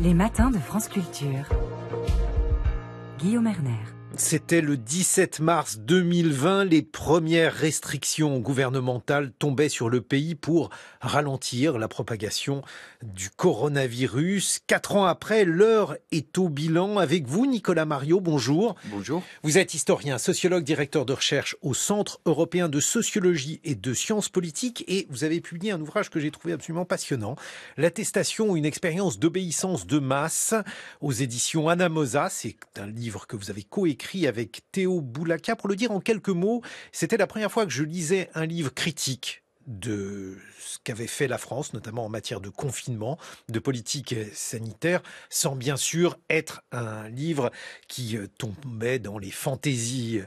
Les matins de France Culture. Guillaume Erner. C'était le 17 mars 2020, les premières restrictions gouvernementales tombaient sur le pays pour ralentir la propagation du coronavirus. Quatre ans après, l'heure est au bilan. Avec vous, Nicolas Mario, bonjour. Bonjour. Vous êtes historien, sociologue, directeur de recherche au Centre européen de sociologie et de sciences politiques et vous avez publié un ouvrage que j'ai trouvé absolument passionnant, L'attestation, une expérience d'obéissance de masse aux éditions Anna C'est un livre que vous avez coécrit écrit avec Théo Boulaka. Pour le dire en quelques mots, c'était la première fois que je lisais un livre critique de ce qu'avait fait la France, notamment en matière de confinement, de politique sanitaire, sans bien sûr être un livre qui euh, tombait dans les fantaisies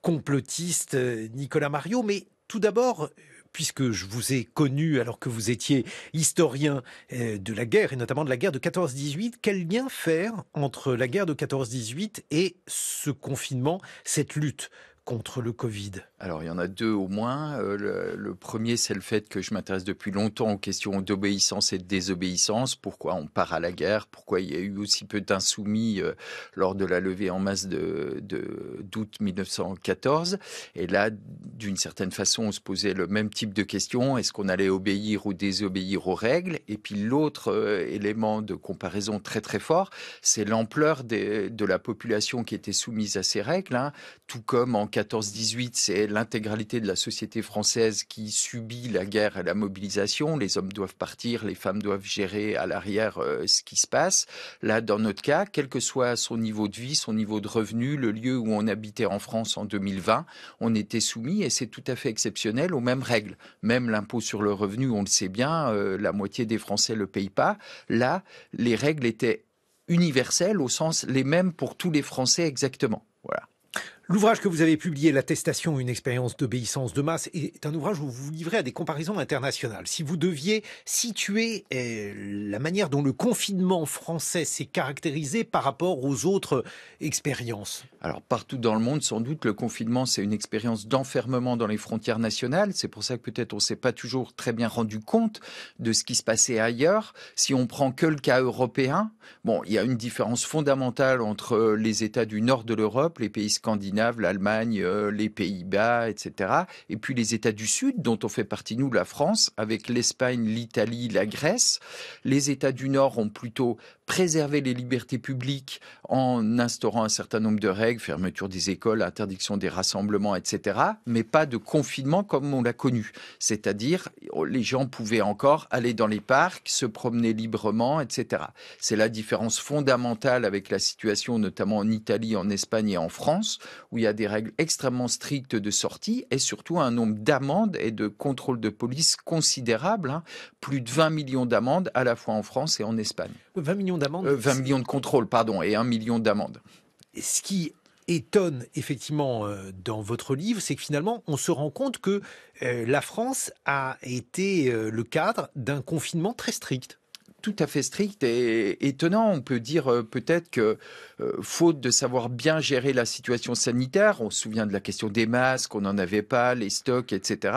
complotistes euh, Nicolas Mario, mais tout d'abord puisque je vous ai connu alors que vous étiez historien euh, de la guerre, et notamment de la guerre de 14-18. Quel lien faire entre la guerre de 14-18 et ce confinement, cette lutte contre le Covid Alors, il y en a deux au moins. Euh, le, premier, c'est le fait que je m'intéresse depuis longtemps aux questions d'obéissance et de désobéissance. Pourquoi on part à la guerre Pourquoi il y a eu aussi peu d'insoumis euh, lors de la levée en masse de, d'août 1914 Et là, d'une certaine façon, on se posait le même type de questions. Est-ce qu'on allait obéir ou désobéir aux règles Et puis l'autre euh, élément de comparaison très très fort, c'est l'ampleur des, de la population qui était soumise à ces règles, hein. tout comme en 14-18, c'est l'intégralité de la société française qui subit la guerre et la mobilisation. Les hommes doivent partir, les femmes doivent gérer à l'arrière euh, ce qui se passe. Là, dans notre cas, quel que soit son niveau de vie, son niveau de revenu, le lieu où on habitait en France en 2020, on était soumis, et c'est tout à fait exceptionnel, aux mêmes règles. Même l'impôt sur le revenu, on le sait bien, euh, la moitié des Français le payent pas. Là, les règles étaient universelles au sens les mêmes pour tous les Français exactement. Voilà. L'ouvrage que vous avez publié, L'attestation, une expérience d'obéissance de masse, est un ouvrage où vous vous livrez à des comparaisons internationales. Si vous deviez situer euh, la manière dont le confinement français s'est caractérisé par rapport aux autres expériences. Alors partout dans le monde, sans doute, le confinement, c'est une expérience d'enfermement dans les frontières nationales. C'est pour ça que peut-être on ne s'est pas toujours très bien rendu compte de ce qui se passait ailleurs. Si on prend que le cas européen, bon, il y a une différence fondamentale entre les États du nord de l'Europe, les pays scandinaves, l'Allemagne, euh, les Pays-Bas, etc. Et puis les États du Sud, dont on fait partie, nous, la France, avec l'Espagne, l'Italie, la Grèce. Les États du Nord ont plutôt préservé les libertés publiques en instaurant un certain nombre de règles, fermeture des écoles, interdiction des rassemblements, etc. Mais pas de confinement comme on l'a connu. C'est-à-dire, oh, les gens pouvaient encore aller dans les parcs, se promener librement, etc. C'est la différence fondamentale avec la situation notamment en Italie, en Espagne et en France, où il y a des règles extrêmement strictes de sortie et surtout un nombre d'amendes et de contrôles de police considérable. Hein. Plus de 20 millions d'amendes à la fois en France et en Espagne. 20 millions d'amendes 20 euh, millions de contrôles, pardon, et 1 million d'amendes. Ce qui étonne effectivement euh, dans votre livre, c'est que finalement, on se rend compte que euh, la France a été le cadre d'un confinement très strict tout à fait strict et étonnant. On peut dire euh, peut-être que, euh, faute de savoir bien gérer la situation sanitaire, on se souvient de la question des masques, on n'en avait pas, les stocks, etc.,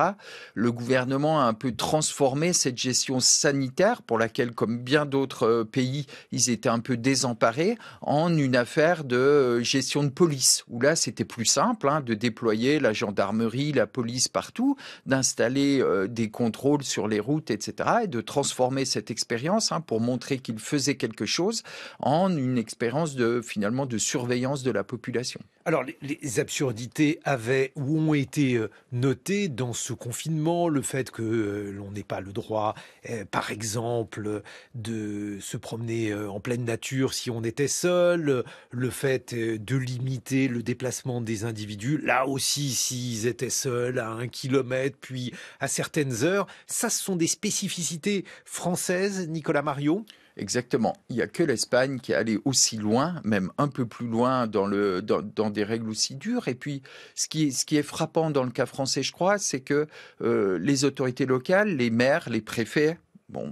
le gouvernement a un peu transformé cette gestion sanitaire pour laquelle, comme bien d'autres euh, pays, ils étaient un peu désemparés, en une affaire de gestion de police, où là, c'était plus simple hein, de déployer la gendarmerie, la police partout, d'installer des contrôles sur les routes, etc., et de transformer cette expérience pour montrer qu'il faisait quelque chose, en une expérience de finalement de surveillance de la population. Alors les, absurdités avaient ou ont été euh, notées dans ce confinement, le fait que euh, l'on n'ait pas le droit, euh, par exemple, de se promener en pleine nature si on était seul, le fait de limiter le déplacement des individus, là aussi s'ils étaient seuls à un kilomètre, puis à certaines heures, ça ce sont des spécificités françaises, Nicolas. Mario Exactement. Il n'y a que l'Espagne qui est allée aussi loin, même un peu plus loin dans, le, dans, des règles aussi dures. Et puis, ce qui, ce qui, est frappant dans le cas français, je crois, c'est que euh, les autorités locales, les maires, les préfets,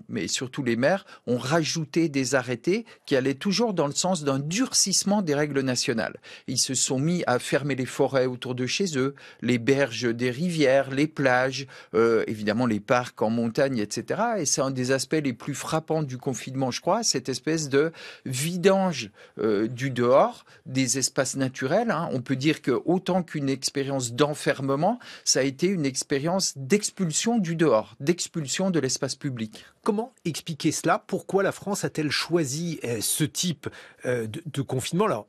mais surtout les maires, ont rajouté des arrêtés qui allaient toujours dans le sens d'un durcissement des règles nationales. Ils se sont mis à fermer les forêts autour de chez eux, les berges des rivières, les plages, euh, évidemment les parcs en montagne, etc. Et c'est un des aspects les plus frappants du confinement, je crois, cette espèce de vidange euh, du dehors, des espaces naturels. Hein. On peut dire que autant qu'une expérience d'enfermement, ça a été une expérience d'expulsion du dehors, d'expulsion de l'espace public. Comment expliquer cela Pourquoi la France a-t-elle choisi euh, ce type euh, de confinement Alors,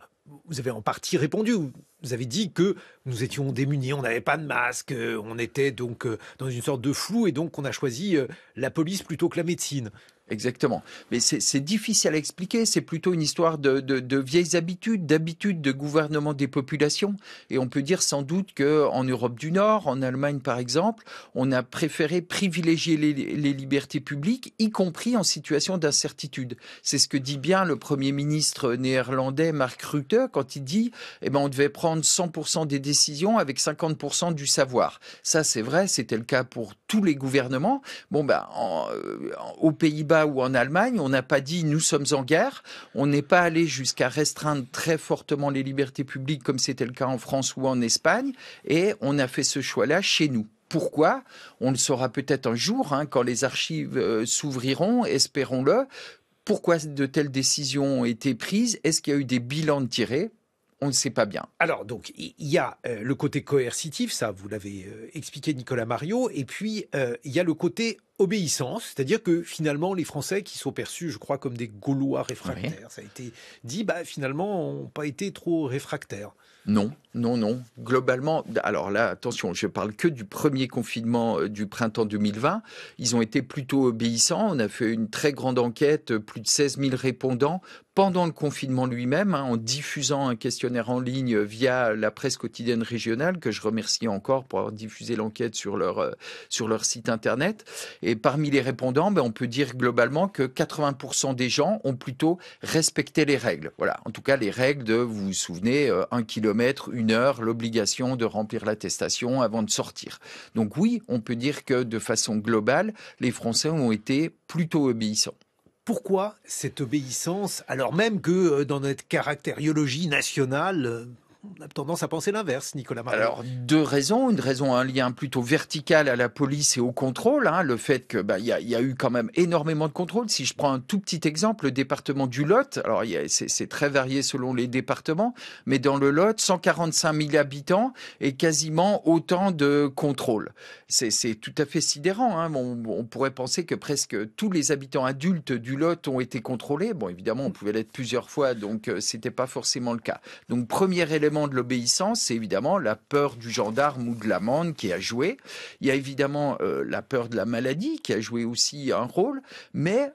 vous avez en partie répondu. Vous avez dit que nous étions démunis, on n'avait pas de masque, euh, on était donc dans une sorte de flou et donc on a choisi la police plutôt que la médecine. Exactement. Mais c'est difficile à expliquer. C'est plutôt une histoire de, vieilles habitudes, d'habitudes de gouvernement des populations. Et on peut dire sans doute qu'en Europe du Nord, en Allemagne par exemple, on a préféré privilégier les, libertés publiques, y compris en situation d'incertitude. C'est ce que dit bien le Premier ministre néerlandais Mark Rutte quand il dit eh ben, on devait prendre 100% des décisions avec 50% du savoir. Ça, c'est vrai, c'était le cas pour tous les gouvernements. Bon, ben, euh, aux Pays-Bas, ou en Allemagne, on n'a pas dit nous sommes en guerre, on n'est pas allé jusqu'à restreindre très fortement les libertés publiques comme c'était le cas en France ou en Espagne, et on a fait ce choix-là chez nous. Pourquoi On le saura peut-être un jour, hein, quand les archives euh, s'ouvriront, espérons-le. Pourquoi de telles décisions ont été prises Est-ce qu'il y a eu des bilans de tirés on ne sait pas bien. Alors, donc, il y a euh, le côté coercitif, ça, vous l'avez euh, expliqué, Nicolas Mario, et puis il y a le côté obéissance, c'est-à-dire que finalement les Français qui sont perçus, je crois, comme des Gaulois réfractaires, ça a été dit, bah finalement, n'ont pas été trop réfractaires. Non, non, non. Globalement, alors là, attention, je parle que du premier confinement euh, du printemps 2020. Ils ont été plutôt obéissants. On a fait une très grande enquête, euh, plus de 16 000 répondants pendant le confinement lui-même, hein, en diffusant un questionnaire en ligne euh, via la presse quotidienne régionale, que je remercie encore pour avoir diffusé l'enquête sur leur, sur leur site internet. Et parmi les répondants, ben, on peut dire globalement que 80% des gens ont plutôt respecté les règles. Voilà, en tout cas les règles de, vous vous souvenez, euh, un kilomètre, une heure, l'obligation de remplir l'attestation avant de sortir. Donc oui, on peut dire que de façon globale, les Français ont été plutôt obéissants pourquoi cette obéissance alors même que euh, dans notre caractériologie nationale, euh, on a tendance à penser l'inverse, Nicolas Alors, deux raisons. Une raison, un lien plutôt vertical à la police et au contrôle. Hein, le fait qu'il bah, y, a, eu quand même énormément de contrôles. Si je prends un tout petit exemple, le département du Lot, alors c'est très varié selon les départements, mais dans le Lot, 145 000 habitants et quasiment autant de contrôles. C'est tout à fait sidérant. Hein. On, pourrait penser que presque tous les habitants adultes du Lot ont été contrôlés. Bon, évidemment, on pouvait l'être plusieurs fois, donc euh, c'était pas forcément le cas. Donc, premier élément de l'obéissance, c'est évidemment la peur du gendarme ou de l'amende qui a joué. Il y a évidemment euh, la peur de la maladie qui a joué aussi un rôle, mais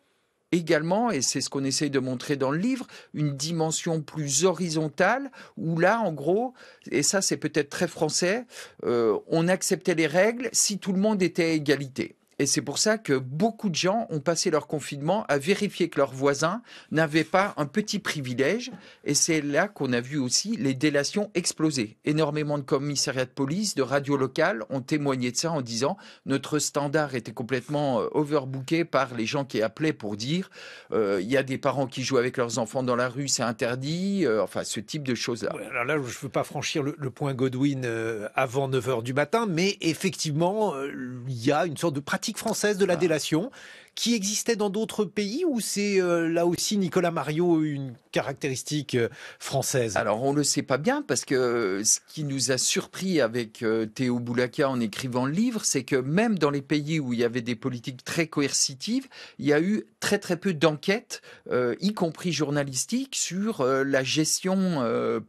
également, et c'est ce qu'on essaye de montrer dans le livre, une dimension plus horizontale où là, en gros, et ça c'est peut-être très français, euh, on acceptait les règles si tout le monde était à égalité. Et c'est pour ça que beaucoup de gens ont passé leur confinement à vérifier que leurs voisins n'avaient pas un petit privilège. Et c'est là qu'on a vu aussi les délations exploser. Énormément de commissariats de police, de radios locales ont témoigné de ça en disant notre standard était complètement euh, overbooké par les gens qui appelaient pour dire euh, il y a des parents qui jouent avec leurs enfants dans la rue, c'est interdit. Euh, enfin, ce type de choses-là. alors là, je ne veux pas franchir le, point Godwin avant 9h du matin, mais effectivement, il y a une sorte de pratique française de la ah. délation qui existait dans d'autres pays ou c'est euh, là aussi Nicolas Mario une caractéristique euh, française Alors on ne le sait pas bien parce que euh, ce qui nous a surpris avec Théo Boulaka en écrivant le livre, c'est que même dans les pays où il y avait des politiques très coercitives, il y a eu très très peu d'enquêtes, y compris journalistiques, sur la gestion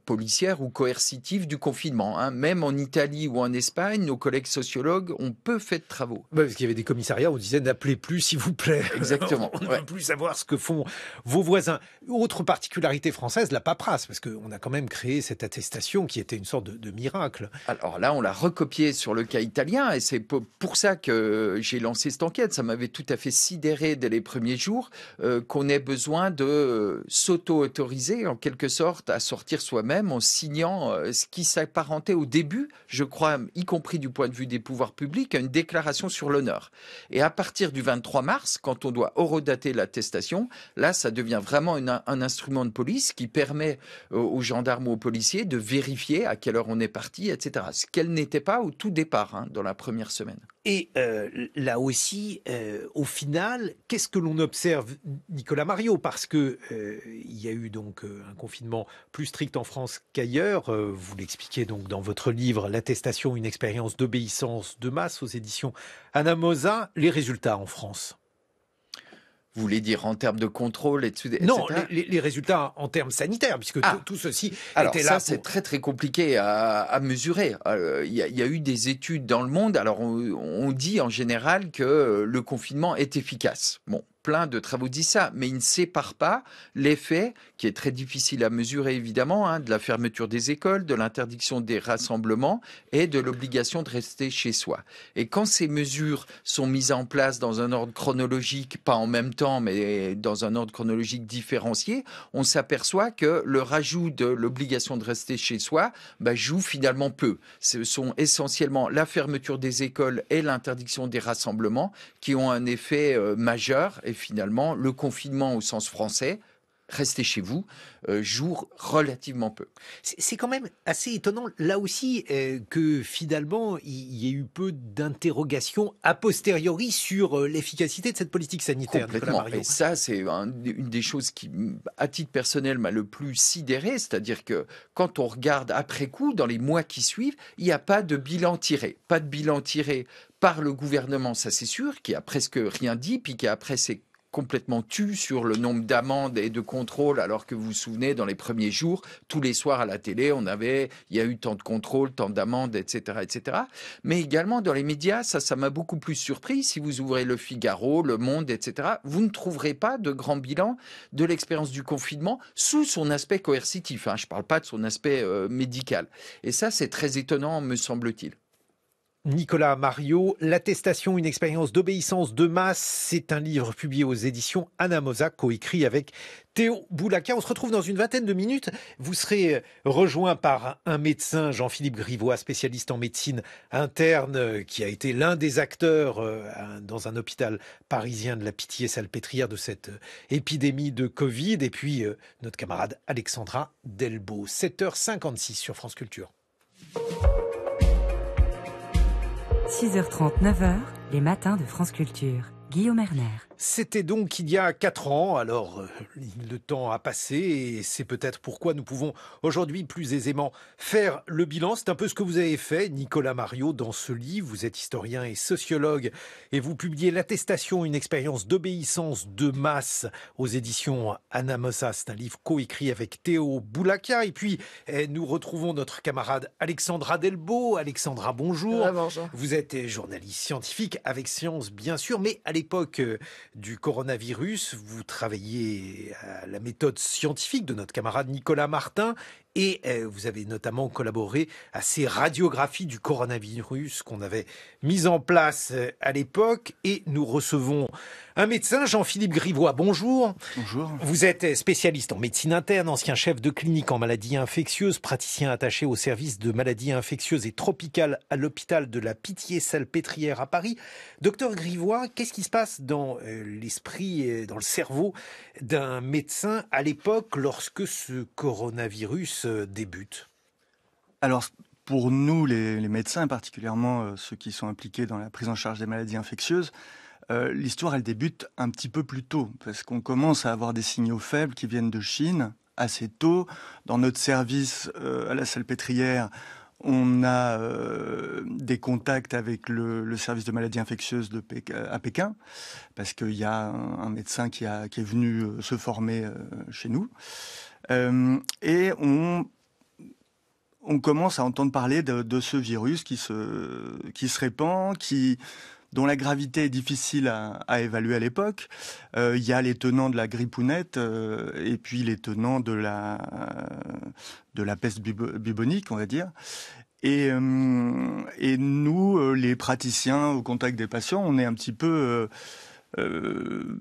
policière ou coercitive du confinement. Hein. Même en Italie ou en Espagne, nos collègues sociologues ont peu fait de travaux. Parce qu'il y avait des commissariats, on disait n'appelez plus si vous plaît. Exactement. on ne plus savoir ce que font vos voisins. Autre particularité française, la paperasse, parce qu'on a quand même créé cette attestation qui était une sorte de, miracle. Alors là, on l'a recopié sur le cas italien, et c'est pour ça que j'ai lancé cette enquête. Ça m'avait tout à fait sidéré dès les premiers jours euh, qu'on ait besoin de euh, s'auto-autoriser, en quelque sorte, à sortir soi-même en signant euh, ce qui s'apparentait au début, je crois, y compris du point de vue des pouvoirs publics, à une déclaration sur l'honneur. Et à partir du 23 mars, quand on doit horodater l'attestation, là, ça devient vraiment un instrument de police qui permet euh, aux gendarmes ou aux policiers de vérifier à quelle heure on est parti, etc. Ce qu'elle n'était pas au tout départ, hein, dans la première semaine. Et euh, là aussi, euh, au final, qu'est-ce que l'on observe, Nicolas Mario Parce que il y a eu donc un confinement plus strict en France qu'ailleurs. vous l'expliquez donc dans votre livre, l'attestation, une expérience d'obéissance de masse aux éditions Anamosa. Les résultats en France. Vous voulez dire en termes de contrôle, etc. Non, les, résultats en termes sanitaires, puisque ah. tout, ceci était là. c'est très très compliqué à, mesurer. Euh, il y, a eu des études dans le monde. Alors, on, dit en général que le confinement est efficace. Bon, plein de travaux disent ça, mais ils ne séparent pas l'effet, qui est très difficile à mesurer évidemment, hein, de la fermeture des écoles, de l'interdiction des rassemblements et de l'obligation de rester chez soi. Et quand ces mesures sont mises en place dans un ordre chronologique, pas en même temps, mais dans un ordre chronologique différencié, on s'aperçoit que le rajout de l'obligation de rester chez soi bah, joue finalement peu. Ce sont essentiellement la fermeture des écoles et l'interdiction des rassemblements qui ont un effet euh, majeur. Et finalement, le confinement au sens français, restez chez vous, euh, jour relativement peu. C'est quand même assez étonnant, là aussi, euh, que finalement, il y ait eu peu d'interrogations a posteriori sur euh, l'efficacité de cette politique sanitaire. Complètement. Et ça, c'est une des choses qui, à titre personnel, m'a le plus sidéré, c'est-à-dire que quand on regarde après coup, dans les mois qui suivent, il n'y a pas de bilan tiré. Pas de bilan tiré par le gouvernement, ça c'est sûr, qui a presque rien dit, puis qui après s'est complètement tu sur le nombre d'amendes et de contrôles, alors que vous vous souvenez, dans les premiers jours, tous les soirs à la télé, on avait, il y a eu tant de contrôles, tant d'amendes, etc., etc. Mais également dans les médias, ça, ça m'a beaucoup plus surpris. Si vous ouvrez Le Figaro, Le Monde, etc., vous ne trouverez pas de grand bilan de l'expérience du confinement sous son aspect coercitif. Hein. Je ne parle pas de son aspect euh, médical. Et ça, c'est très étonnant, me semble-t-il. Nicolas Mario, L'attestation, une expérience d'obéissance de masse, c'est un livre publié aux éditions Anna coécrit avec Théo Boulaka. On se retrouve dans une vingtaine de minutes. Vous serez euh, rejoint par un médecin, Jean-Philippe Grivois, spécialiste en médecine interne, euh, qui a été l'un des acteurs euh, dans un hôpital parisien de la Pitié-Salpêtrière de cette épidémie de Covid. Et puis notre camarade Alexandra Delbo, 7h56 sur France Culture. 6h30, 9h, les matins de France Culture. Guillaume Erner. C'était donc il y a quatre ans, alors euh, le temps a passé et c'est peut-être pourquoi nous pouvons aujourd'hui plus aisément faire le bilan. C'est un peu ce que vous avez fait, Nicolas Mario, dans ce livre. Vous êtes historien et sociologue et vous publiez L'attestation, une expérience d'obéissance de masse aux éditions Anna C'est un livre coécrit avec Théo Boulaka. Et puis eh, nous retrouvons notre camarade Alexandra Delbo. Alexandra, bonjour. bonjour. Vous êtes journaliste scientifique avec science, bien sûr, mais à l'époque euh, du coronavirus. Vous travaillez à la méthode scientifique de notre camarade Nicolas Martin et euh, vous avez notamment collaboré à ces radiographies du coronavirus qu'on avait mises en place euh, à l'époque. Et nous recevons un médecin, Jean-Philippe Grivois. Bonjour. Bonjour. Vous êtes euh, spécialiste en médecine interne, ancien chef de clinique en maladies infectieuses, praticien attaché au service de maladies infectieuses et tropicales à l'hôpital de la Pitié-Salpêtrière à Paris. Docteur Grivois, qu'est-ce qui se passe dans l'esprit, dans le cerveau d'un médecin à l'époque lorsque ce coronavirus euh, débute Alors, pour nous, les, médecins, particulièrement euh, ceux qui sont impliqués dans la prise en charge des maladies infectieuses, euh, l'histoire, elle débute un petit peu plus tôt, parce qu'on commence à avoir des signaux faibles qui viennent de Chine assez tôt. Dans notre service à la Salpêtrière, on a des contacts avec le, service de maladies infectieuses de à Pékin, parce qu'il y a un, médecin qui, qui, est venu se former chez nous. Euh, et on on commence à entendre parler de, ce virus qui se, qui se répand, qui, dont la gravité est difficile à, évaluer à l'époque. Euh, il y a les tenants de la grippounette euh, et puis les tenants de la, de la peste bubonique, on va dire. Et, et nous, les praticiens au contact des patients, on est un petit peu... on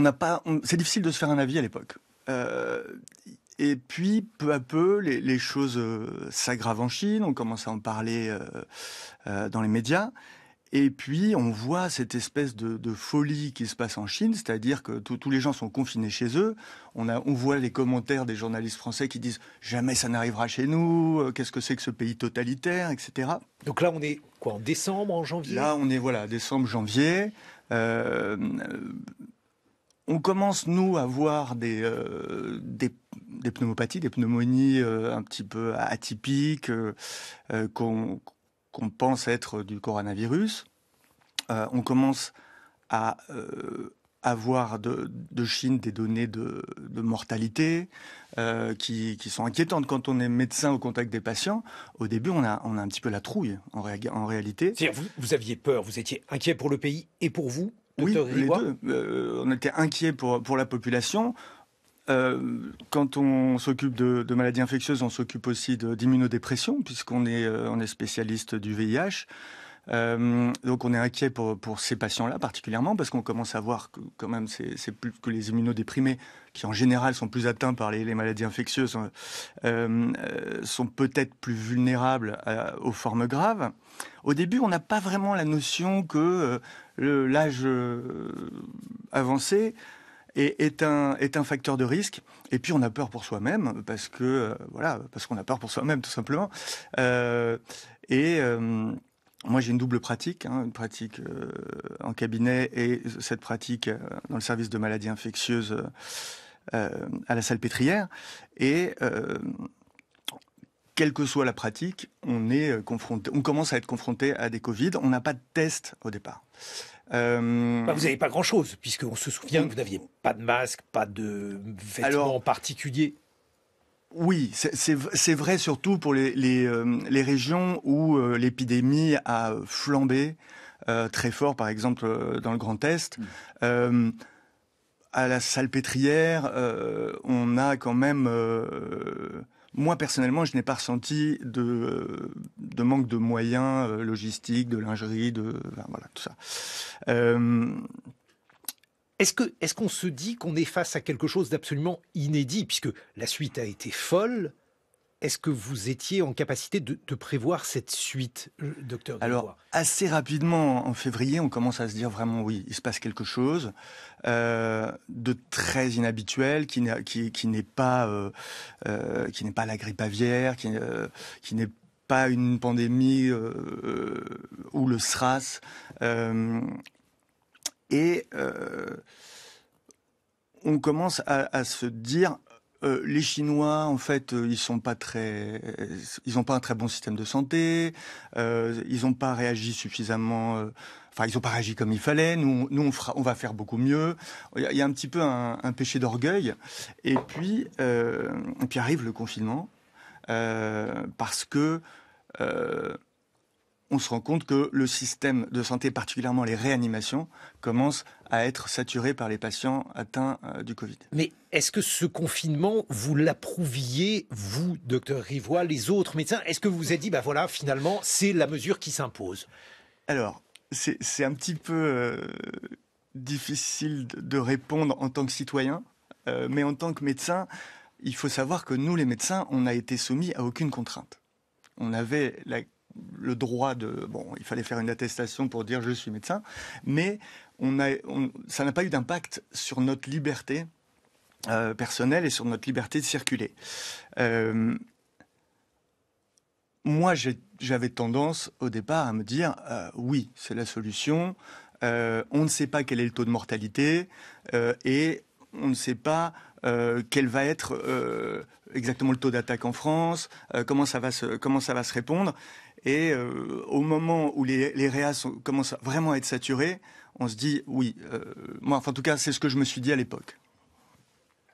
n'a pas, c'est difficile de se faire un avis à l'époque. Euh, et puis, peu à peu, les, choses euh, s'aggravent en Chine, on commence à en parler euh, dans les médias. Et puis, on voit cette espèce de, folie qui se passe en Chine, c'est-à-dire que tous les gens sont confinés chez eux. On, a, on voit les commentaires des journalistes français qui disent « jamais ça n'arrivera chez nous, qu'est-ce que c'est que ce pays totalitaire », etc. Donc là, on est quoi, en décembre, en janvier Là, on est, voilà, décembre, janvier on commence nous à voir des, euh, des, pneumopathies, des pneumonies euh, un petit peu atypiques euh, qu'on pense être du coronavirus. on commence à avoir de, Chine des données de, mortalité qui, sont inquiétantes quand on est médecin au contact des patients. Au début, on a, on a un petit peu la trouille en, réalité. Vous, vous aviez peur, vous étiez inquiet pour le pays et pour vous oui, les deux. Euh, euh, on était inquiets pour, pour la population. Euh, quand on s'occupe de, maladies infectieuses, on s'occupe aussi d'immunodépression, puisqu'on est, est spécialiste du VIH. donc on est inquiet pour, ces patients-là particulièrement parce qu'on commence à voir que quand même c'est plus que les immunodéprimés qui en général sont plus atteints par les, maladies infectieuses hein, sont peut-être plus vulnérables aux formes graves. Au début, on n'a pas vraiment la notion que l'âge euh, avancé est, est, un, est un facteur de risque. Et puis on a peur pour soi-même parce que euh, voilà parce qu'on a peur pour soi-même tout simplement. Euh, et moi, j'ai une double pratique, hein, une pratique en cabinet et cette pratique dans le service de maladies infectieuses à la salle pétrière. Et quelle que soit la pratique, on, est euh, confronté, on commence à être confronté à des Covid. On n'a pas de test au départ. Euh, bah, vous n'avez pas grand-chose, puisqu'on se souvient que vous n'aviez pas de masque, pas de vêtements particuliers. Oui, c'est vrai surtout pour les, les, euh, régions où l'épidémie a flambé très fort, par exemple dans le Grand Est. Mm. à la Salpêtrière, on a quand même moi, personnellement, je n'ai pas ressenti de, manque de moyens euh, logistiques, de lingerie, de. voilà, tout ça. Euh, est-ce qu'on est se dit qu'on est face à quelque chose d'absolument inédit, puisque la suite a été folle est-ce que vous étiez en capacité de, prévoir cette suite, euh, docteur Alors, assez rapidement, en février, on commence à se dire vraiment oui, il se passe quelque chose euh, de très inhabituel, qui n'est pas, euh, pas la grippe aviaire, qui, n'est pas une pandémie ou le SRAS. et on commence à se dire euh, les Chinois, en fait, euh, ils sont pas très, euh, ils ont pas un très bon système de santé. Euh, ils n'ont pas réagi suffisamment. Enfin, ils ont pas réagi comme il fallait. Nous, nous, on, fera, on va faire beaucoup mieux. Il y a un petit peu un, un péché d'orgueil. Et puis, et puis arrive le confinement parce que on se rend compte que le système de santé, particulièrement les réanimations, commence à être saturé par les patients atteints euh, du Covid. Mais est-ce que ce confinement, vous l'approuviez, vous, docteur Rivois, les autres médecins Est-ce que vous vous êtes dit, bah voilà, finalement, c'est la mesure qui s'impose Alors, c'est un petit peu euh, difficile de répondre en tant que citoyen, euh, mais en tant que médecin, il faut savoir que nous, les médecins, on n'a été soumis à aucune contrainte. On avait la le droit de... Bon, il fallait faire une attestation pour dire je suis médecin, mais on a, ça n'a pas eu d'impact sur notre liberté euh, personnelle et sur notre liberté de circuler. Euh, moi, j'avais tendance au départ à me dire, euh, oui, c'est la solution, on ne sait pas quel est le taux de mortalité, et on ne sait pas quel va être exactement le taux d'attaque en France, comment, ça va se, comment ça va se répondre. Et euh, au moment où les, les réas commencent vraiment à être saturés, on se dit oui. Euh, moi, enfin, en tout cas, c'est ce que je me suis dit à l'époque.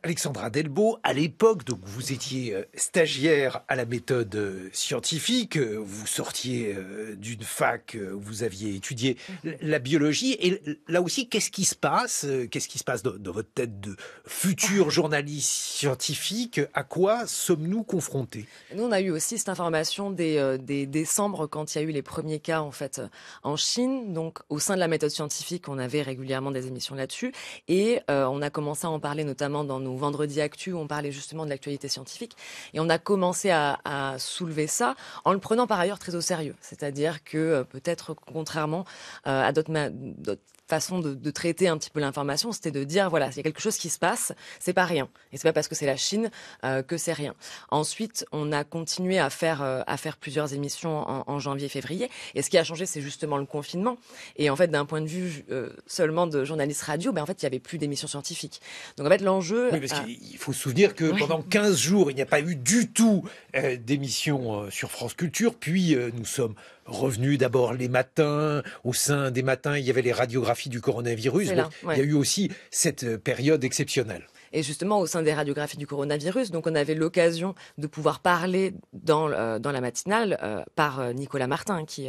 Alexandra Delbo, à l'époque, donc vous étiez euh, stagiaire à la méthode euh, scientifique, euh, vous sortiez d'une fac, vous aviez étudié mm-hmm. la biologie, et là aussi, qu'est-ce qui se passe Qu'est-ce qui se passe dans, votre tête de futur ah. journaliste scientifique À quoi sommes-nous confrontés Nous, on a eu aussi cette information des, décembre, quand il y a eu les premiers cas en fait en Chine. Donc, au sein de la méthode scientifique, on avait régulièrement des émissions là-dessus, et on a commencé à en parler notamment dans nos vendredi actu où on parlait justement de l'actualité scientifique. Et on a commencé à, à, soulever ça en le prenant par ailleurs très au sérieux. C'est-à-dire que euh, peut-être contrairement euh, à d'autres façon de, traiter un petit peu l'information, c'était de dire voilà, s'il y a quelque chose qui se passe, c'est pas rien, et c'est pas parce que c'est la Chine euh, que c'est rien. Ensuite, on a continué à faire euh, à faire plusieurs émissions en, en janvier-février, et ce qui a changé, c'est justement le confinement. Et en fait, d'un point de vue euh, seulement de journaliste radio, ben en fait, il y avait plus d'émissions scientifiques. Donc en fait, l'enjeu. Oui, parce qu'il faut se souvenir que pendant 15 jours, il n'y a pas eu du tout d'émissions sur France Culture. Puis nous sommes revenu d'abord les matins. Au sein des matins, il y avait les radiographies du coronavirus. Il y a eu aussi cette euh, période exceptionnelle et justement au sein des radiographies du coronavirus. Donc on avait l'occasion de pouvoir parler dans, euh, dans la matinale euh, par Nicolas Martin, qui,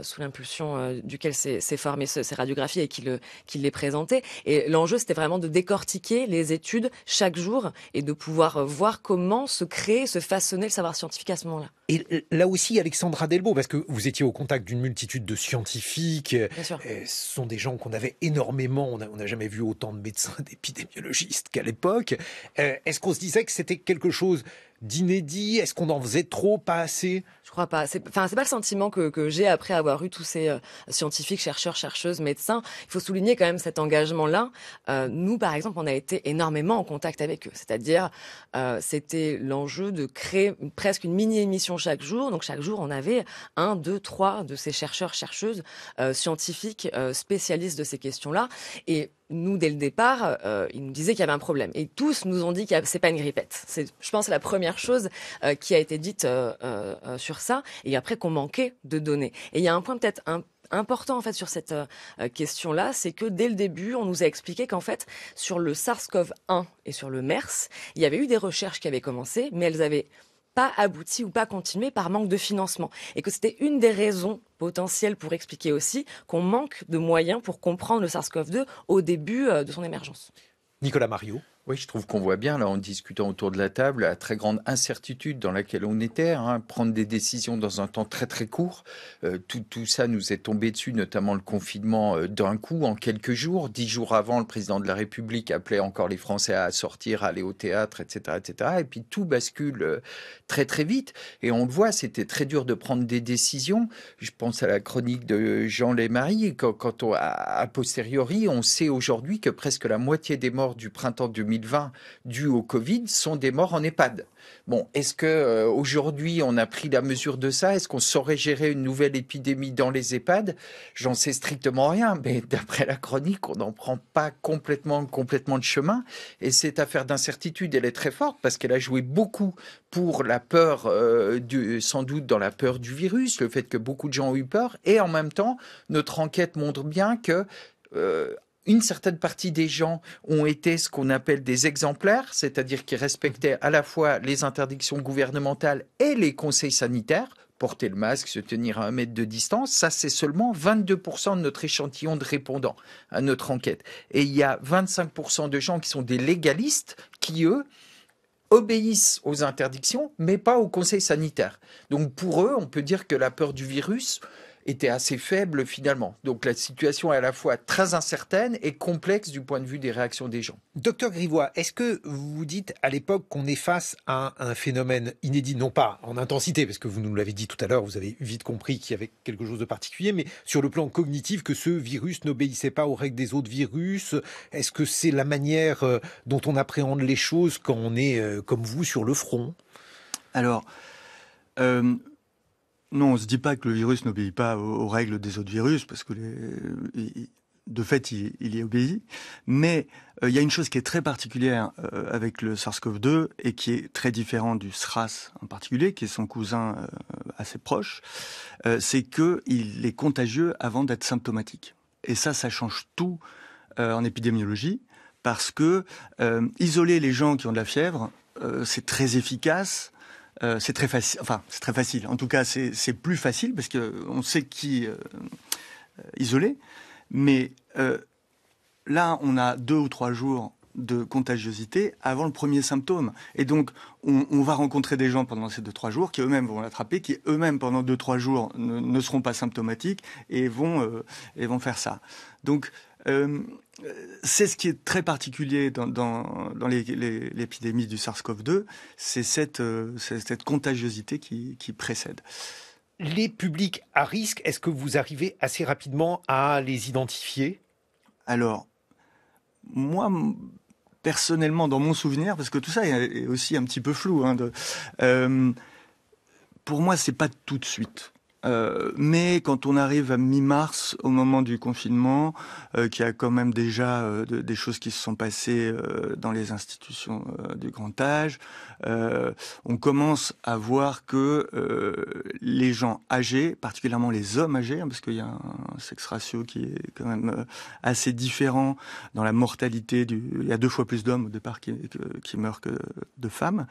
sous l'impulsion duquel s'est formé ces radiographies et qui, qui les présentait. Et l'enjeu, c'était vraiment de décortiquer les études chaque jour et de pouvoir voir comment se créer, se façonner le savoir scientifique à ce moment-là. Et là aussi, Alexandra Delbo, parce que vous étiez au contact d'une multitude de scientifiques, euh, euh, ce sont des gens qu'on avait énormément, on n'a jamais vu autant de médecins, d'épidémiologistes qu'à l'époque. Euh, est-ce qu'on se disait que c'était quelque chose d'inédit Est-ce qu'on en faisait trop, pas assez crois pas. C'est, enfin, c'est pas le sentiment que, que j'ai après avoir eu tous ces euh, scientifiques, chercheurs, chercheuses, médecins. Il faut souligner quand même cet engagement-là. Euh, nous, par exemple, on a été énormément en contact avec eux. C'est-à-dire, euh, c'était l'enjeu de créer presque une mini-émission chaque jour. Donc chaque jour, on avait un, deux, trois de ces chercheurs, chercheuses, scientifiques, spécialistes de ces questions-là. Et nous, dès le départ, euh, ils nous disaient qu'il y avait un problème. Et tous nous ont dit que c'est pas une grippette. C'est, je pense, la première chose euh, qui a été dite euh, sur ça. Et après, qu'on manquait de données. Et il y a un point peut-être important en fait sur cette question-là, c'est que dès le début, on nous a expliqué qu'en fait sur le SARS-CoV-1 et sur le MERS, il y avait eu des recherches qui avaient commencé, mais elles avaient pas abouti ou pas continué par manque de financement. Et que c'était une des raisons potentielles pour expliquer aussi qu'on manque de moyens pour comprendre le SARS-CoV-2 au début euh, de son émergence. Nicolas Mario oui, je trouve qu'on voit bien, là, en discutant autour de la table, la très grande incertitude dans laquelle on était, hein. prendre des décisions dans un temps très très court. Euh, tout, tout, ça nous est tombé dessus, notamment le confinement euh, d'un coup, en quelques jours. Dix jours avant, le président de la République appelait encore les Français à sortir, à aller au théâtre, etc. etc. et puis tout bascule euh, très très vite. Et on le voit, c'était très dur de prendre des décisions. Je pense à la chronique de Jean Lémarie. Quand, quand on, a, a posteriori, on sait aujourd'hui que presque la moitié des morts du printemps 2000 2020 dues au Covid sont des morts en EHPAD. Bon, est-ce que euh, aujourd'hui on a pris la mesure de ça Est-ce qu'on saurait gérer une nouvelle épidémie dans les EHPAD J'en sais strictement rien, mais d'après la chronique, on n'en prend pas complètement complètement de chemin. Et cette affaire d'incertitude, elle est très forte parce qu'elle a joué beaucoup pour la peur, euh, du, sans doute dans la peur du virus, le fait que beaucoup de gens ont eu peur, et en même temps, notre enquête montre bien que euh, une certaine partie des gens ont été ce qu'on appelle des exemplaires, c'est-à-dire qui respectaient à la fois les interdictions gouvernementales et les conseils sanitaires porter le masque, se tenir à un mètre de distance, ça c'est seulement 22% de notre échantillon de répondants à notre enquête. Et il y a 25% de gens qui sont des légalistes qui, eux, obéissent aux interdictions, mais pas aux conseils sanitaires. Donc pour eux, on peut dire que la peur du virus, était assez faible finalement. Donc la situation est à la fois très incertaine et complexe du point de vue des réactions des gens. Docteur Grivois, est-ce que vous dites à l'époque qu'on est face à un phénomène inédit, non pas en intensité, parce que vous nous l'avez dit tout à l'heure, vous avez vite compris qu'il y avait quelque chose de particulier, mais sur le plan cognitif, que ce virus n'obéissait pas aux règles des autres virus Est-ce que c'est la manière euh, dont on appréhende les choses quand on est, euh, comme vous, sur le front Alors, euh, non, on se dit pas que le virus n'obéit pas aux, règles des autres virus, parce que de fait, il, y obéit. Mais euh, il y a une chose qui est très particulière euh, avec le SARS-CoV-2 et qui est très différent du SRAS en particulier, qui est son cousin euh, assez proche, c'est que il est contagieux avant d'être symptomatique. Et ça, ça change tout en épidémiologie, parce que isoler les gens qui ont de la fièvre, c'est très efficace euh, c'est très facile. Enfin, c'est très facile. En tout cas, c'est plus facile parce qu'on sait qui est euh, euh, isoler. Mais là, on a deux ou trois jours de contagiosité avant le premier symptôme. Et donc, on, va rencontrer des gens pendant ces deux trois jours qui eux-mêmes vont l'attraper, qui eux-mêmes pendant deux trois jours ne, seront pas symptomatiques et vont, et vont faire ça. Donc, euh, c'est ce qui est très particulier dans, dans, l'épidémie du SARS-CoV-2, euh, c'est cette, contagiosité qui, qui, précède. Les publics à risque, est-ce que vous arrivez assez rapidement à les identifier Alors, moi, personnellement, dans mon souvenir, parce que tout ça est aussi un petit peu flou, hein, de, euh, pour moi, c'est pas tout de suite. Euh, mais quand on arrive à mi-mars, au moment du confinement, qui euh, qu'il y a quand même déjà euh, des choses qui se sont passées dans les institutions du grand âge, on commence à voir que les gens âgés, particulièrement les hommes âgés, hein, parce qu'il y a un sexe ratio qui est quand même assez différent dans la mortalité, du... il y a deux fois plus d'hommes au départ qui meurent que de femmes.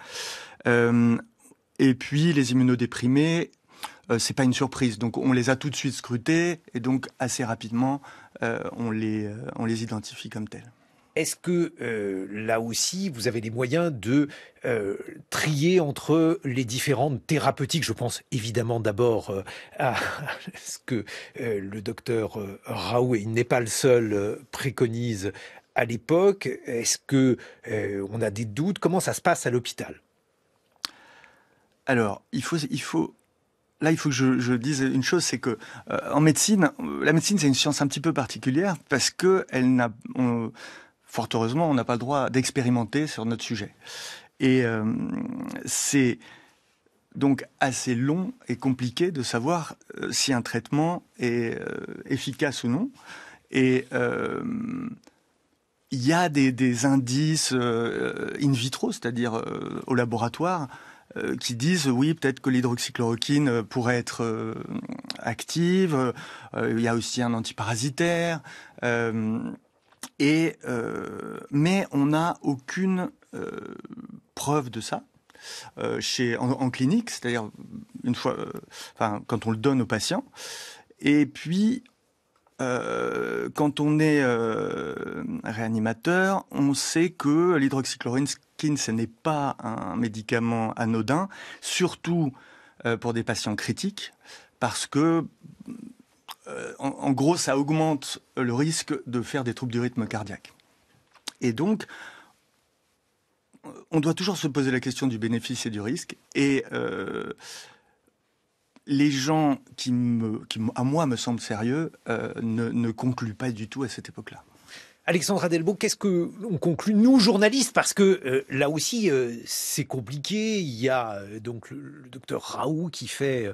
et puis les immunodéprimés euh, c'est pas une surprise. Donc on les a tout de suite scrutés et donc assez rapidement euh, on, les, euh, on les identifie comme tels. Est-ce que là aussi, vous avez des moyens de trier entre les différentes thérapeutiques Je pense évidemment d'abord à ce que le docteur Raoult, et il n'est pas le seul, préconise à l'époque. Est-ce que on a des doutes Comment ça se passe à l'hôpital alors, il faut, il faut là, il faut que je, dise une chose, c'est que euh, en médecine, euh, la médecine, c'est une science un petit peu particulière parce que n'a, fort heureusement, on n'a pas le droit d'expérimenter sur notre sujet. Et euh, c'est donc assez long et compliqué de savoir si un traitement est efficace ou non. Et il y a des indices in vitro, c'est-à-dire au laboratoire, euh, qui disent oui, peut-être que l'hydroxychloroquine euh, pourrait être euh, active. il y a aussi un antiparasitaire. et mais on n'a aucune preuve de ça. Chez, en, clinique, c'est-à-dire une fois, quand on le donne aux patients, et puis, euh, quand on est euh, réanimateur, on sait que l'hydroxychloroquine, ce n'est pas un médicament anodin, surtout euh, pour des patients critiques, parce que en, gros, ça augmente le risque de faire des troubles du rythme cardiaque. Et donc, on doit toujours se poser la question du bénéfice et du risque. Et les gens qui, me, qui à moi, me semblent sérieux euh, ne concluent pas du tout à cette époque-là. Alexandra Delbo, qu'est-ce que on conclut nous journalistes parce que euh, là aussi euh, c'est compliqué. Il y a euh, donc le, docteur Raoult qui fait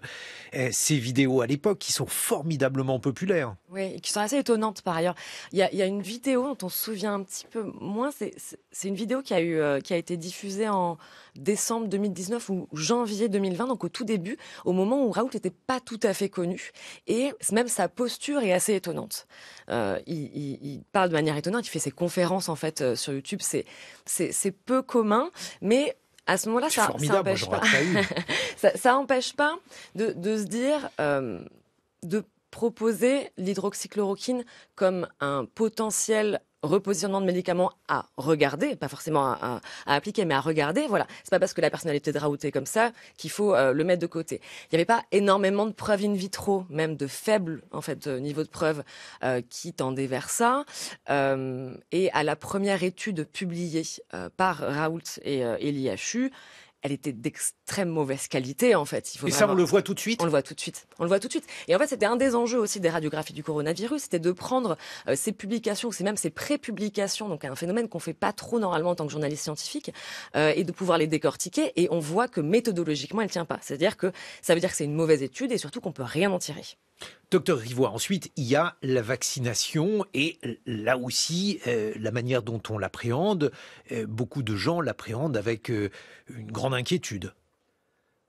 eh, ses vidéos à l'époque qui sont formidablement populaires. Oui, qui sont assez étonnantes par ailleurs. Il y a, une vidéo dont on se souvient un petit peu moins. C'est une vidéo qui a eu qui a été diffusée en décembre 2019 ou janvier 2020, donc au tout début, au moment où Raoult n'était pas tout à fait connu et même sa posture est assez étonnante. Il, il parle de manière étonnant, qui fait ses conférences en fait euh, sur YouTube. C'est c'est peu commun, mais à ce moment-là, ça, ça, empêche pas. ça, pas de, de se dire euh, de proposer l'hydroxychloroquine comme un potentiel repositionnement de médicaments à regarder, pas forcément à, appliquer, mais à regarder. Voilà, c'est pas parce que la personnalité de Raoult est comme ça qu'il faut euh, le mettre de côté. Il n'y avait pas énormément de preuves in vitro, même de faibles en fait euh, niveau de preuves euh, qui tendaient vers ça. et à la première étude publiée par Raoult et, et l'IHU, elle était d'extrême mauvaise qualité en fait. et ça, on le voit tout de suite. On le voit tout de suite. On le voit tout de suite. Et en fait, c'était un des enjeux aussi des radiographies du coronavirus, c'était de prendre euh, ces publications, c'est même ces pré-publications, donc un phénomène qu'on fait pas trop normalement en tant que journaliste scientifique, euh, et de pouvoir les décortiquer. Et on voit que méthodologiquement, elle tient pas. C'est-à-dire que ça veut dire que c'est une mauvaise étude et surtout qu'on peut rien en tirer. Docteur Rivois, ensuite, il y a la vaccination et là aussi, euh, la manière dont on l'appréhende, euh, beaucoup de gens l'appréhendent avec euh, une grande inquiétude.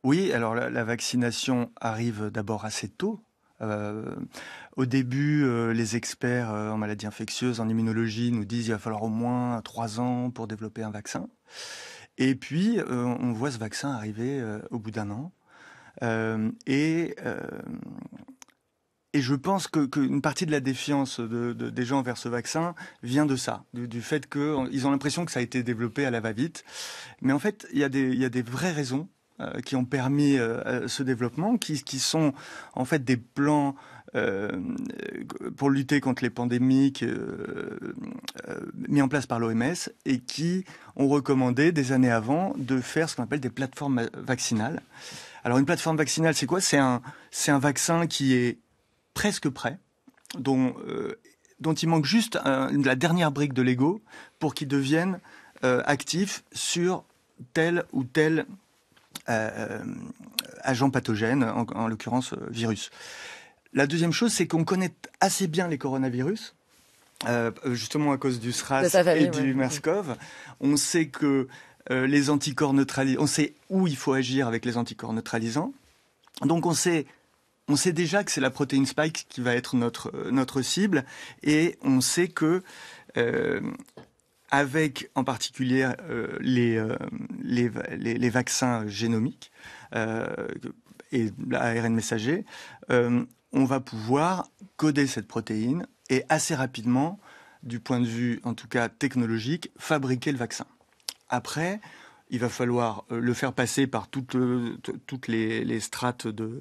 Oui, alors la, vaccination arrive d'abord assez tôt. au début, les experts en maladies infectieuses, en immunologie, nous disent qu'il va falloir au moins trois ans pour développer un vaccin. Et puis, on voit ce vaccin arriver au bout d'un an. et et je pense qu'une partie de la défiance de, des gens envers ce vaccin vient de ça, du, fait qu'ils ont l'impression que ça a été développé à la va-vite. Mais en fait, il y, a des vraies raisons euh, qui ont permis euh, euh, ce développement, qui, sont en fait des plans pour lutter contre les pandémies mis en place par l'OMS et qui ont recommandé des années avant de faire ce qu'on appelle des plateformes vaccinales. Alors une plateforme vaccinale, c'est quoi C'est un, c'est un vaccin qui est presque près, dont, euh, dont il manque juste la dernière brique de Lego pour qu'il devienne euh, actif sur tel ou tel euh, agent pathogène, en, l'occurrence virus. La deuxième chose, c'est qu'on connaît assez bien les coronavirus. justement à cause du SRAS et du MERS-CoV, on sait que les anticorps neutralisants, on sait où il faut agir avec les anticorps neutralisants. Donc on sait on sait déjà que c'est la protéine spike qui va être notre, euh, notre cible et on sait que euh, avec en particulier euh, les, les, vaccins génomiques et l'ARN messager, on va pouvoir coder cette protéine et assez rapidement, du point de vue en tout cas technologique, fabriquer le vaccin. Après, il va falloir euh, le faire passer par toutes, euh, les, strates de,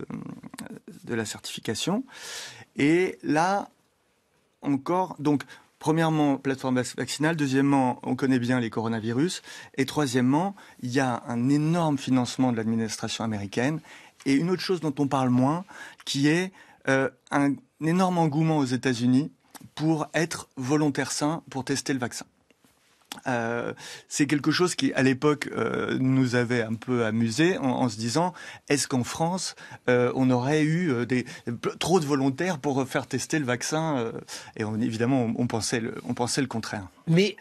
la certification. Et là, encore, donc, premièrement, plateforme vaccinale, deuxièmement, on connaît bien les coronavirus, et troisièmement, il y a un énorme financement de l'administration américaine, et une autre chose dont on parle moins, qui est euh, un énorme engouement aux États-Unis pour être volontaire sain pour tester le vaccin. Euh, c'est quelque chose qui, à l'époque, euh, nous avait un peu amusé en, se disant est-ce qu'en France, euh, on aurait eu trop de volontaires pour faire tester le vaccin Et évidemment, on, pensait le, contraire. Mais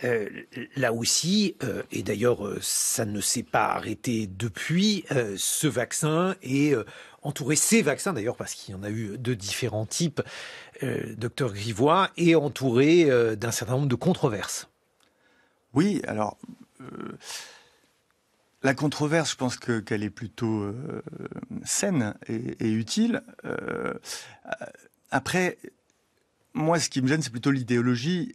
là aussi, et d'ailleurs, ça ne s'est pas arrêté depuis, ce vaccin est entouré, ces vaccins d'ailleurs, parce qu'il y en a eu de différents types, docteur Grivois, est entouré d'un certain nombre de controverses. Oui, alors euh, la controverse, je pense qu'elle est plutôt euh, saine et, utile. Euh, après, moi, ce qui me gêne, c'est plutôt l'idéologie.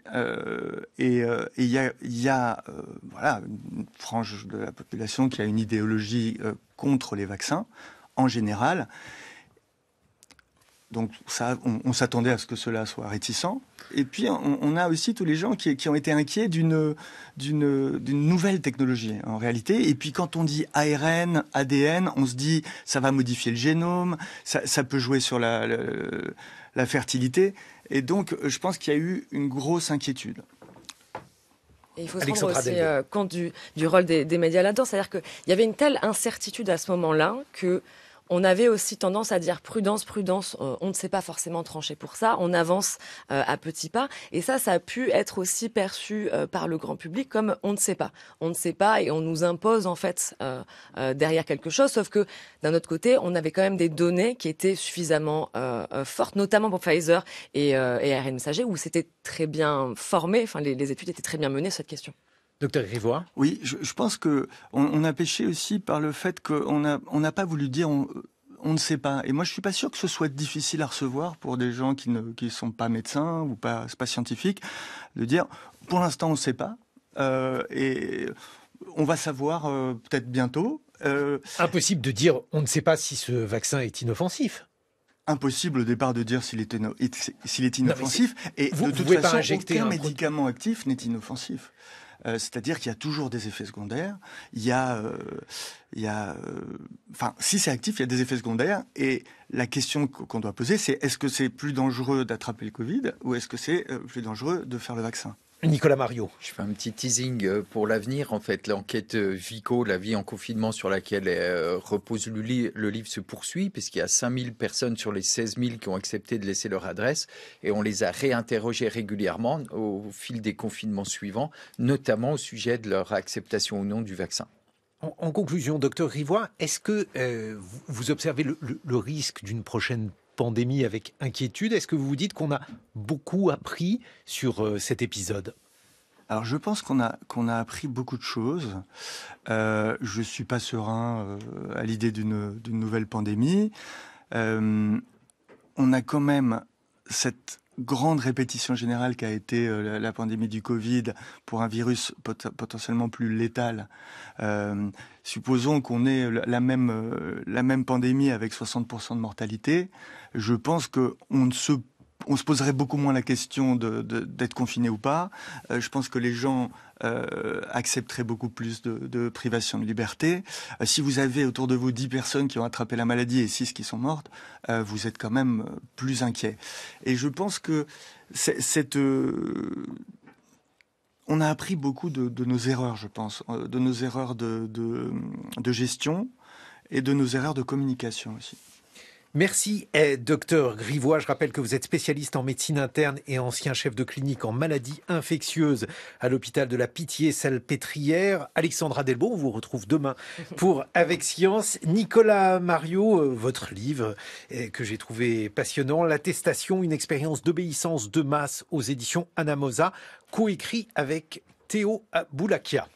et il y a, une frange de la population qui a une idéologie contre les vaccins en général. Donc on, s'attendait à ce que cela soit réticent. Et puis on, a aussi tous les gens qui, ont été inquiets d'une nouvelle technologie en réalité. Et puis quand on dit ARN, ADN, on se dit ça va modifier le génome, ça, peut jouer sur la, fertilité. Et donc je pense qu'il y a eu une grosse inquiétude. Et il faut se rendre euh, compte du, rôle des, des médias là-dedans. C'est-à-dire qu'il y avait une telle incertitude à ce moment-là que on avait aussi tendance à dire prudence, prudence, euh, on ne sait pas forcément tranché pour ça, on avance euh, à petits pas. Et ça, ça a pu être aussi perçu euh, par le grand public comme on ne sait pas. On ne sait pas et on nous impose en fait derrière quelque chose. Sauf que d'un autre côté, on avait quand même des données qui étaient suffisamment fortes, notamment pour Pfizer et, ARN messager, où c'était très bien formé, enfin les études étaient très bien menées sur cette question. Docteur Grivois Oui, je, pense que on, a péché aussi par le fait qu'on n'a on a pas voulu dire... On, ne sait pas. Et moi, je suis pas sûr que ce soit difficile à recevoir pour des gens qui ne sont pas médecins ou pas, pas scientifiques, de dire pour l'instant on ne sait pas euh, et on va savoir euh, peut-être bientôt. Euh, impossible de dire on ne sait pas si ce vaccin est inoffensif. Impossible au départ de dire s'il est, inoffensif. Et vous, de toute façon, aucun un médicament actif n'est inoffensif. Euh, c'est-à-dire qu'il y a toujours des effets secondaires. Euh, euh, si c'est actif, il y a des effets secondaires. Et la question qu'on doit poser, c'est est-ce que c'est plus dangereux d'attraper le Covid ou est-ce que c'est plus dangereux de faire le vaccin Nicolas Mario. Je fais un petit teasing euh, pour l'avenir. En fait, l'enquête euh, Vico, la vie en confinement sur laquelle euh, repose le, le livre, se poursuit puisqu'il y a 5000 personnes sur les 16 000 qui ont accepté de laisser leur adresse et on les a réinterrogées régulièrement au fil des confinements suivants, notamment au sujet de leur acceptation ou non du vaccin. En, conclusion, docteur Rivois, est-ce que vous observez le, le risque d'une prochaine pandémie avec inquiétude. Est-ce que vous vous dites qu'on a beaucoup appris sur euh, cet épisode alors je pense qu'on a qu'on a appris beaucoup de choses. Euh, je suis pas serein euh, à l'idée d'une nouvelle pandémie. Euh, on a quand même cette grande répétition générale qu'a été euh, la pandémie du Covid pour un virus potentiellement plus létal. Euh, supposons qu'on ait la même, euh, la même pandémie avec 60% de mortalité, je pense qu'on ne se on se poserait beaucoup moins la question d'être confiné ou pas. Euh, je pense que les gens euh, accepteraient beaucoup plus de, privation de liberté. Euh, si vous avez autour de vous 10 personnes qui ont attrapé la maladie et 6 qui sont mortes, vous êtes quand même plus inquiet. Et je pense que cette... on a appris beaucoup de, nos erreurs, je pense, de nos erreurs de, gestion et de nos erreurs de communication aussi. Merci, eh, docteur Grivois. Je rappelle que vous êtes spécialiste en médecine interne et ancien chef de clinique en maladies infectieuses à l'hôpital de la Pitié-Salpêtrière. Alexandra Delbon, on vous retrouve demain pour Avec Science. Nicolas Mario, euh, votre livre eh, que j'ai trouvé passionnant, L'attestation, une expérience d'obéissance de masse aux éditions Anamosa, coécrit avec Théo Aboulakia.